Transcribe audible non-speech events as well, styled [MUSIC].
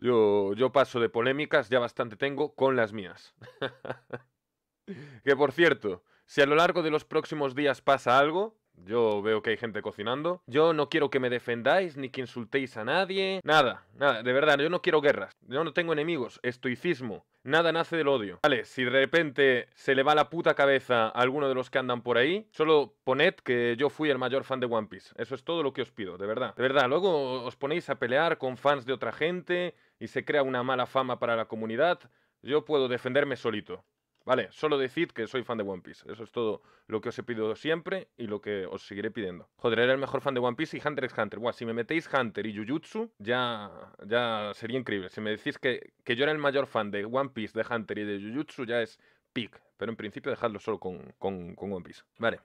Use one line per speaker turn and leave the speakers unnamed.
Yo, paso de polémicas, ya bastante tengo con las mías.
[LAUGHS]
que por cierto, si a lo largo de los próximos días pasa algo, yo veo que hay gente cocinando. Yo no quiero que me defendáis ni que insultéis a nadie. Nada, nada, de verdad, yo no quiero guerras. Yo no tengo enemigos. Estoicismo. Nada nace del odio. Vale, si de repente se le va la puta cabeza a alguno de los que andan por ahí, solo poned que yo fui el mayor fan de One Piece. Eso es todo lo que os pido, de verdad. De verdad, luego os ponéis a pelear con fans de otra gente y se crea una mala fama para la comunidad. Yo puedo defenderme solito. Vale, solo decid que soy fan de One Piece. Eso es todo lo que os he pedido siempre y lo que os seguiré pidiendo. Joder, era el mejor fan de One Piece y Hunter x Hunter. si me metéis Hunter y Jujutsu, ya, ya sería increíble. Si me decís que, que yo era el mayor fan de One Piece, de Hunter y de Jujutsu, ya es pick. Pero en principio dejadlo solo con, con One Piece. Vale,